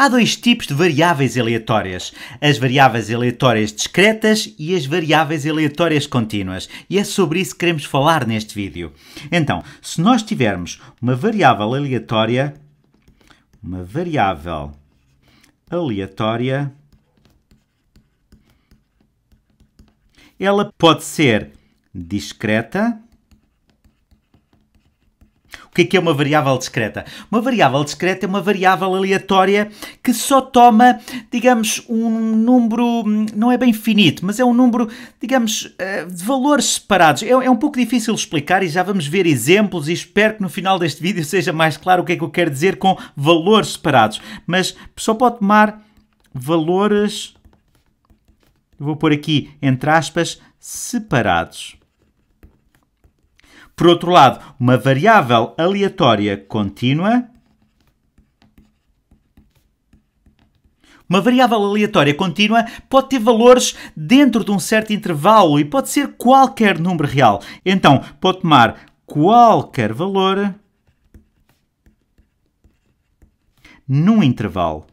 Há dois tipos de variáveis aleatórias: as variáveis aleatórias discretas e as variáveis aleatórias contínuas, e é sobre isso que queremos falar neste vídeo. Então, se nós tivermos uma variável aleatória, uma variável aleatória, ela pode ser discreta o que é que é uma variável discreta? Uma variável discreta é uma variável aleatória que só toma, digamos, um número, não é bem finito, mas é um número, digamos, eh, de valores separados. É, é um pouco difícil explicar e já vamos ver exemplos e espero que no final deste vídeo seja mais claro o que é que eu quero dizer com valores separados. Mas só pode tomar valores, vou pôr aqui entre aspas, separados. Por outro lado, uma variável aleatória contínua. Uma variável aleatória contínua pode ter valores dentro de um certo intervalo e pode ser qualquer número real. Então, pode tomar qualquer valor num intervalo.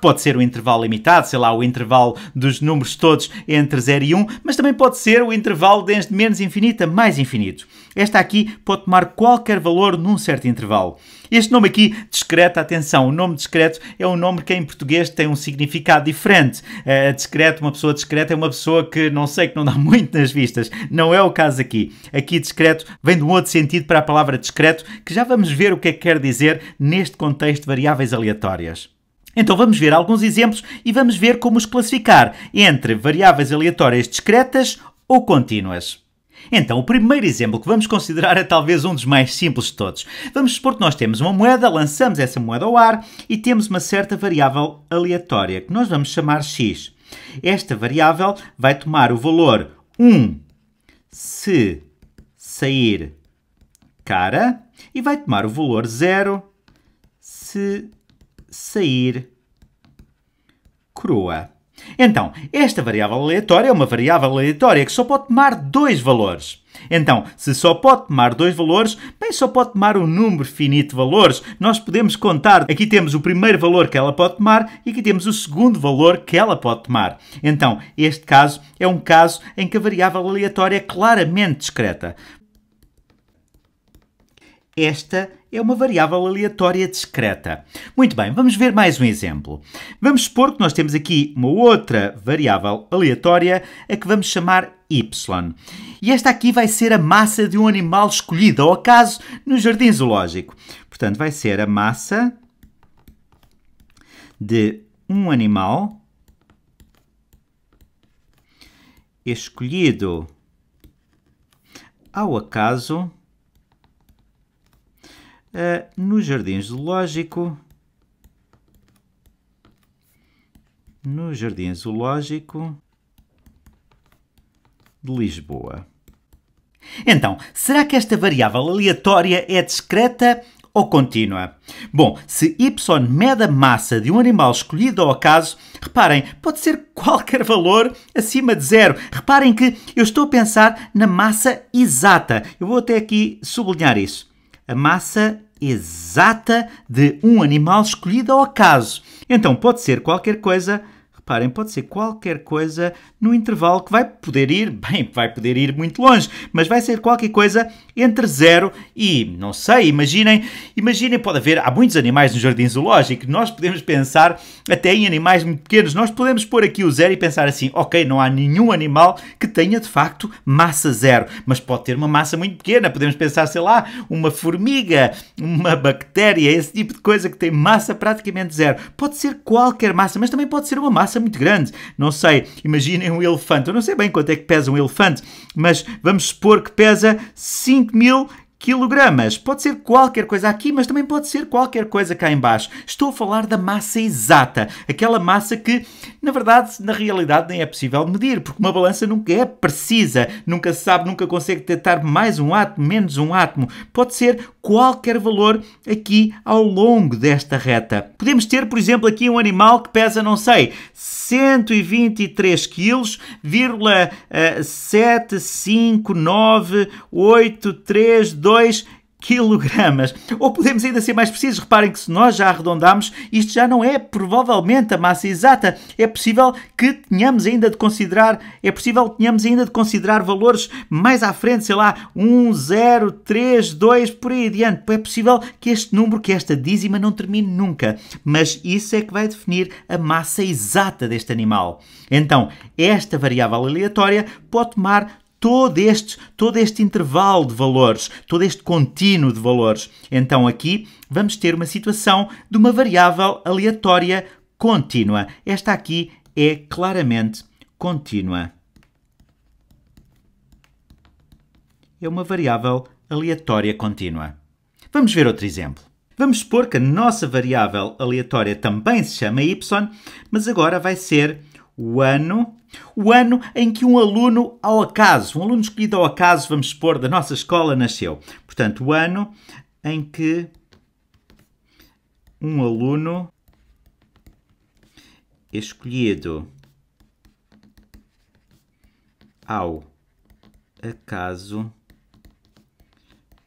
pode ser o intervalo limitado, sei lá, o intervalo dos números todos entre 0 e 1, mas também pode ser o intervalo desde menos infinito a mais infinito. Esta aqui pode tomar qualquer valor num certo intervalo. Este nome aqui, discreto, atenção, o nome discreto é um nome que em português tem um significado diferente. Uh, discreto, uma pessoa discreta é uma pessoa que não sei, que não dá muito nas vistas. Não é o caso aqui. Aqui discreto vem de um outro sentido para a palavra discreto, que já vamos ver o que é que quer dizer neste contexto de variáveis aleatórias. Então vamos ver alguns exemplos e vamos ver como os classificar entre variáveis aleatórias discretas ou contínuas. Então, o primeiro exemplo que vamos considerar é talvez um dos mais simples de todos. Vamos supor que nós temos uma moeda, lançamos essa moeda ao ar e temos uma certa variável aleatória, que nós vamos chamar x. Esta variável vai tomar o valor 1 se sair cara e vai tomar o valor 0 se sair crua. Então, esta variável aleatória é uma variável aleatória que só pode tomar dois valores. Então, se só pode tomar dois valores, bem, só pode tomar um número finito de valores. Nós podemos contar. Aqui temos o primeiro valor que ela pode tomar e aqui temos o segundo valor que ela pode tomar. Então, este caso é um caso em que a variável aleatória é claramente discreta. Esta é uma variável aleatória discreta. Muito bem, vamos ver mais um exemplo. Vamos supor que nós temos aqui uma outra variável aleatória a que vamos chamar y. E esta aqui vai ser a massa de um animal escolhido ao acaso no jardim zoológico. Portanto, vai ser a massa de um animal escolhido ao acaso uh, no Jardim Zoológico. No Jardim Zoológico de Lisboa. Então, será que esta variável aleatória é discreta ou contínua? Bom, se y mede a massa de um animal escolhido ao acaso, reparem, pode ser qualquer valor acima de zero. Reparem que eu estou a pensar na massa exata. Eu vou até aqui sublinhar isso a massa exata de um animal escolhido ao acaso. Então pode ser qualquer coisa reparem, pode ser qualquer coisa no intervalo que vai poder ir, bem, vai poder ir muito longe, mas vai ser qualquer coisa entre zero e, não sei, imaginem, imaginem, pode haver, há muitos animais no jardim zoológico, nós podemos pensar até em animais muito pequenos, nós podemos pôr aqui o zero e pensar assim, ok, não há nenhum animal que tenha de facto massa zero, mas pode ter uma massa muito pequena, podemos pensar, sei lá, uma formiga, uma bactéria, esse tipo de coisa que tem massa praticamente zero. Pode ser qualquer massa, mas também pode ser uma massa muito grande. Não sei, imaginem um elefante. Eu não sei bem quanto é que pesa um elefante, mas vamos supor que pesa 5.000 Quilogramas. Pode ser qualquer coisa aqui, mas também pode ser qualquer coisa cá embaixo. Estou a falar da massa exata. Aquela massa que, na verdade, na realidade nem é possível medir, porque uma balança nunca é precisa. Nunca se sabe, nunca consegue detectar mais um átomo, menos um átomo. Pode ser qualquer valor aqui ao longo desta reta. Podemos ter, por exemplo, aqui um animal que pesa, não sei, 123 kg, 2, 2 quilogramas. Ou podemos ainda ser mais precisos, reparem que se nós já arredondamos, isto já não é provavelmente a massa exata. É possível que tenhamos ainda de considerar, é possível que tenhamos ainda de considerar valores mais à frente, sei lá, 1, 0, 3, 2, por aí adiante. É possível que este número, que esta dízima não termine nunca, mas isso é que vai definir a massa exata deste animal. Então, esta variável aleatória pode tomar todo este, todo este intervalo de valores, todo este contínuo de valores. Então aqui vamos ter uma situação de uma variável aleatória contínua. Esta aqui é claramente contínua. É uma variável aleatória contínua. Vamos ver outro exemplo. Vamos supor que a nossa variável aleatória também se chama y, mas agora vai ser o ano, o ano em que um aluno ao acaso, um aluno escolhido ao acaso, vamos supor, da nossa escola nasceu. Portanto, o ano em que um aluno escolhido ao acaso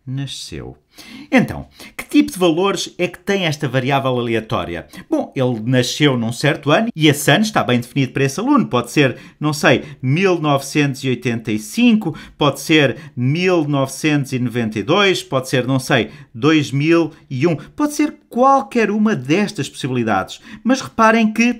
nasceu. Então, que tipo de valores é que tem esta variável aleatória? Bom, ele nasceu num certo ano e esse ano está bem definido para esse aluno. Pode ser, não sei, 1985, pode ser 1992, pode ser, não sei, 2001, pode ser qualquer uma destas possibilidades. Mas reparem que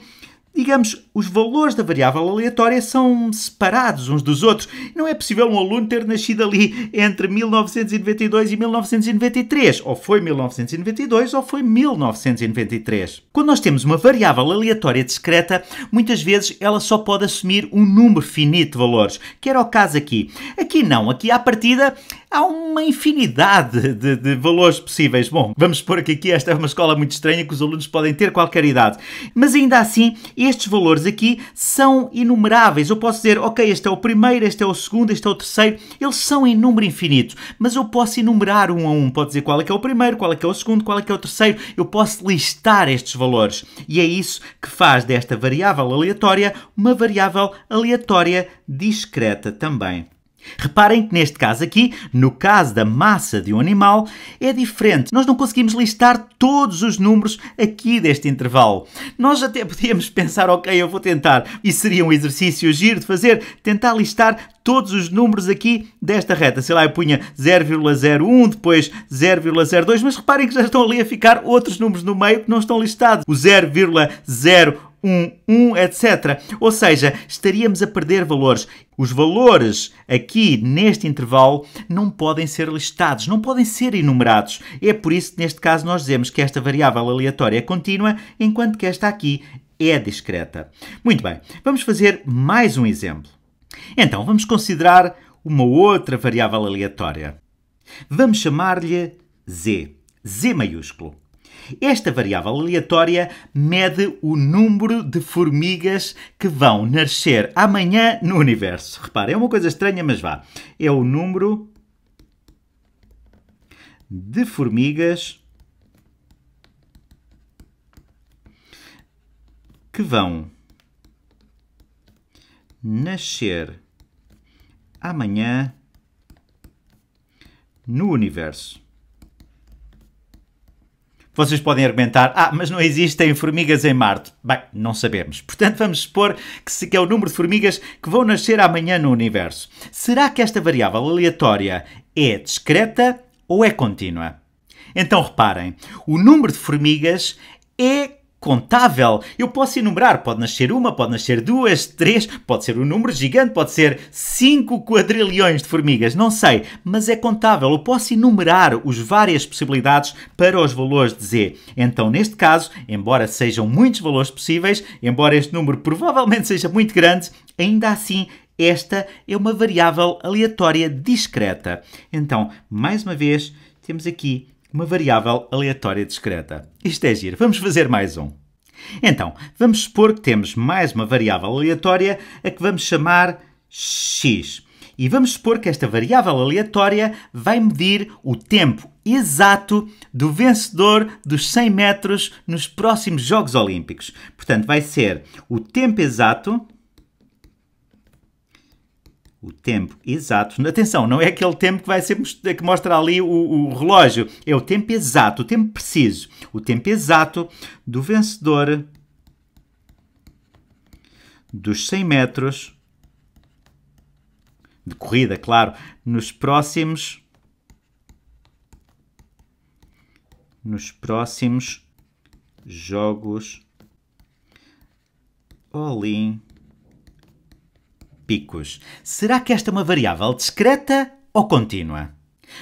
digamos, os valores da variável aleatória são separados uns dos outros. Não é possível um aluno ter nascido ali entre 1992 e 1993. Ou foi 1992 ou foi 1993. Quando nós temos uma variável aleatória discreta, muitas vezes ela só pode assumir um número finito de valores, que era o caso aqui. Aqui não, aqui à partida há uma infinidade de, de valores possíveis. Bom, vamos supor que aqui esta é uma escola muito estranha que os alunos podem ter qualquer idade. Mas ainda assim, estes valores aqui são inumeráveis. Eu posso dizer, ok, este é o primeiro, este é o segundo, este é o terceiro. Eles são em número infinito, mas eu posso enumerar um a um. Posso dizer qual é que é o primeiro, qual é que é o segundo, qual é que é o terceiro. Eu posso listar estes valores. E é isso que faz desta variável aleatória uma variável aleatória discreta também. Reparem que neste caso aqui, no caso da massa de um animal, é diferente. Nós não conseguimos listar todos os números aqui deste intervalo. Nós até podíamos pensar, ok, eu vou tentar, e seria um exercício giro de fazer, tentar listar todos os números aqui desta reta. Sei lá, eu punha 0,01, depois 0,02, mas reparem que já estão ali a ficar outros números no meio que não estão listados. O 0,01 1, um, 1, um, etc. Ou seja, estaríamos a perder valores. Os valores aqui neste intervalo não podem ser listados, não podem ser enumerados. É por isso que neste caso nós dizemos que esta variável aleatória é contínua, enquanto que esta aqui é discreta. Muito bem, vamos fazer mais um exemplo. Então, vamos considerar uma outra variável aleatória. Vamos chamar-lhe Z. Z maiúsculo. Esta variável aleatória mede o número de formigas que vão nascer amanhã no universo. Repare, é uma coisa estranha, mas vá. É o número de formigas que vão nascer amanhã no universo. Vocês podem argumentar, ah, mas não existem formigas em Marte. Bem, não sabemos. Portanto, vamos supor que, se, é o número de formigas que vão nascer amanhã no universo. Será que esta variável aleatória é discreta ou é contínua? Então reparem, o número de formigas é contável. Eu posso enumerar, pode nascer uma, pode nascer duas, três, pode ser um número gigante, pode ser cinco quadrilhões de formigas, não sei, mas é contável. Eu posso enumerar as várias possibilidades para os valores de Z. Então, neste caso, embora sejam muitos valores possíveis, embora este número provavelmente seja muito grande, ainda assim esta é uma variável aleatória discreta. Então, mais uma vez, temos aqui uma variável aleatória discreta. Isto é giro. Vamos fazer mais um. Então, vamos supor que temos mais uma variável aleatória a que vamos chamar x. E vamos supor que esta variável aleatória vai medir o tempo exato do vencedor dos 100 metros nos próximos Jogos Olímpicos. Portanto, vai ser o tempo exato o tempo exato. Atenção, não é aquele tempo que vai ser que mostra ali o, o, relógio. É o tempo exato, o tempo preciso, o tempo exato do vencedor dos 100 metros de corrida, claro, nos próximos nos próximos jogos Olímpicos picos. Será que esta é uma variável discreta ou contínua?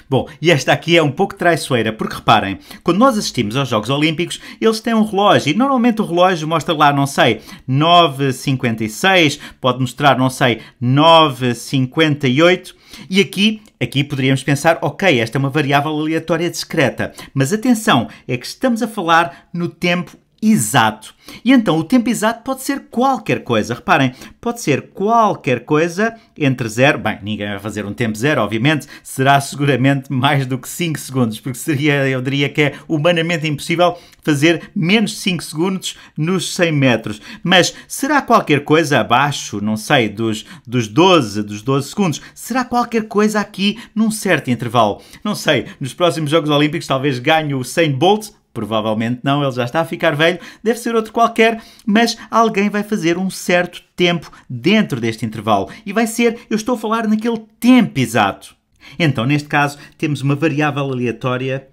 Bom, e esta aqui é um pouco traiçoeira, porque reparem, quando nós assistimos aos Jogos Olímpicos, eles têm um relógio e normalmente o relógio mostra lá, não sei, 9,56, pode mostrar, não sei, 9,58. E aqui, aqui poderíamos pensar, ok, esta é uma variável aleatória discreta, mas atenção, é que estamos a falar no tempo exato. E então o tempo exato pode ser qualquer coisa. Reparem, pode ser qualquer coisa entre zero. Bem, ninguém vai fazer um tempo zero, obviamente. Será seguramente mais do que 5 segundos, porque seria, eu diria que é humanamente impossível fazer menos 5 segundos nos 100 metros. Mas será qualquer coisa abaixo, não sei, dos, dos 12, dos 12 segundos? Será qualquer coisa aqui num certo intervalo? Não sei, nos próximos Jogos Olímpicos talvez ganhe o 100 Bolt, Provavelmente não, ele já está a ficar velho, deve ser outro qualquer, mas alguém vai fazer um certo tempo dentro deste intervalo e vai ser, eu estou a falar naquele tempo exato. Então, neste caso, temos uma variável aleatória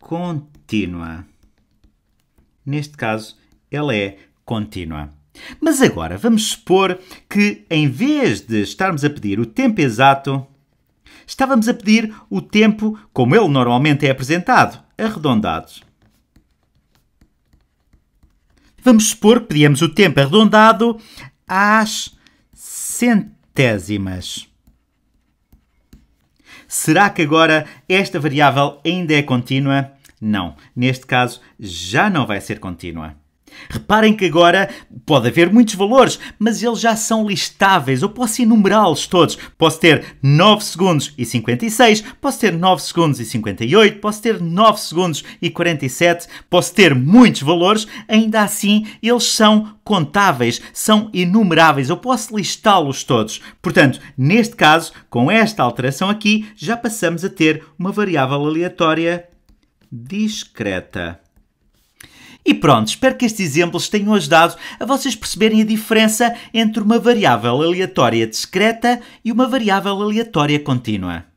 contínua. Neste caso, ela é contínua. Mas agora vamos supor que, em vez de estarmos a pedir o tempo exato, estávamos a pedir o tempo como ele normalmente é apresentado arredondados. Vamos supor que pedíamos o tempo arredondado às centésimas. Será que agora esta variável ainda é contínua? Não, neste caso já não vai ser contínua. Reparem que agora pode haver muitos valores, mas eles já são listáveis. Eu posso enumerá-los todos. Posso ter 9 segundos e 56, posso ter 9 segundos e 58, posso ter 9 segundos e 47, posso ter muitos valores. Ainda assim, eles são contáveis, são enumeráveis. Eu posso listá-los todos. Portanto, neste caso, com esta alteração aqui, já passamos a ter uma variável aleatória discreta. E pronto, espero que estes exemplos tenham ajudado a vocês perceberem a diferença entre uma variável aleatória discreta e uma variável aleatória contínua.